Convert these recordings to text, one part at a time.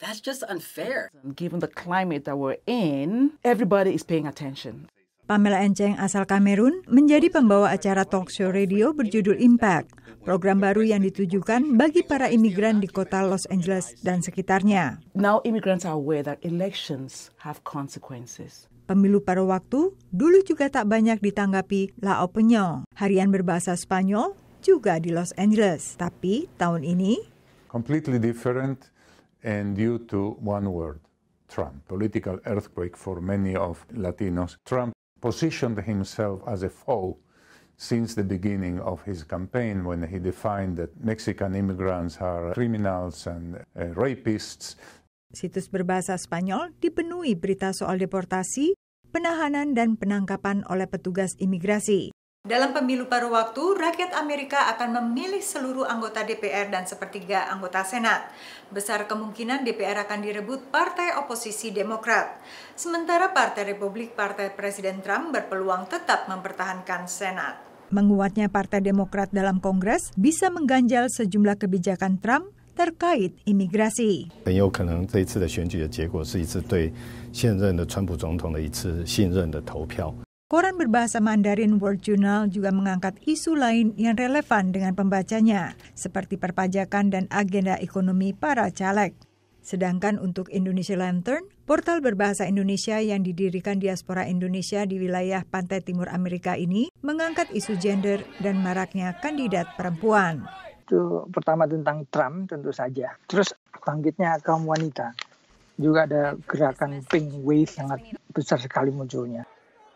That's just unfair. Given the climate that we're in, everybody is paying attention. Pamela Enceng asal Kamerun menjadi pembawa acara talk show radio berjudul Impact, program baru yang ditujukan bagi para imigran di kota Los Angeles dan sekitarnya. Now immigrants are aware that elections have consequences. Pemilu pada waktu dulu juga tak banyak ditanggapi La Opinion, harian berbahasa Spanyol juga di Los Angeles. Tapi tahun ini completely different and due to one word, Trump, political earthquake for many of Latinos. Trump positioned himself as a foe since the beginning of his campaign when he defined that Mexican immigrants are criminals and uh, rapists. Situs berbahasa Spanyol dipenuhi berita soal deportasi, penahanan dan penangkapan oleh petugas imigrasi. Dalam pemilu paruh waktu, rakyat Amerika akan memilih seluruh anggota DPR dan sepertiga anggota Senat. Besar kemungkinan DPR akan direbut partai oposisi Demokrat. Sementara Partai Republik Partai Presiden Trump berpeluang tetap mempertahankan Senat. Menguatnya Partai Demokrat dalam Kongres bisa mengganjal sejumlah kebijakan Trump terkait imigrasi. Koran berbahasa Mandarin World Journal juga mengangkat isu lain yang relevan dengan pembacanya, seperti perpajakan dan agenda ekonomi para caleg. Sedangkan untuk Indonesia Lantern, portal berbahasa Indonesia yang didirikan diaspora Indonesia di wilayah pantai timur Amerika ini mengangkat isu gender dan maraknya kandidat perempuan. Itu pertama tentang Trump tentu saja. Terus bangkitnya kaum wanita. Juga ada gerakan Pink Wave sangat besar sekali munculnya.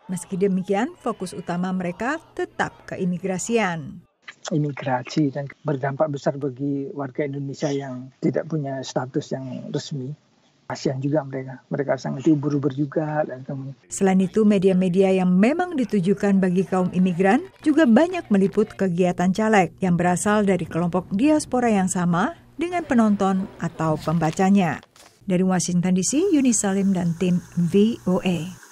Meski demikian, fokus utama mereka tetap keimigrasian imigrasi dan berdampak besar bagi warga Indonesia yang tidak punya status yang resmi. Kasihan juga mereka, mereka sangat diubur-ubur juga. Dan Selain itu, media-media yang memang ditujukan bagi kaum imigran juga banyak meliput kegiatan caleg yang berasal dari kelompok diaspora yang sama dengan penonton atau pembacanya. Dari Washington DC, Yuni Salim dan tim VOA.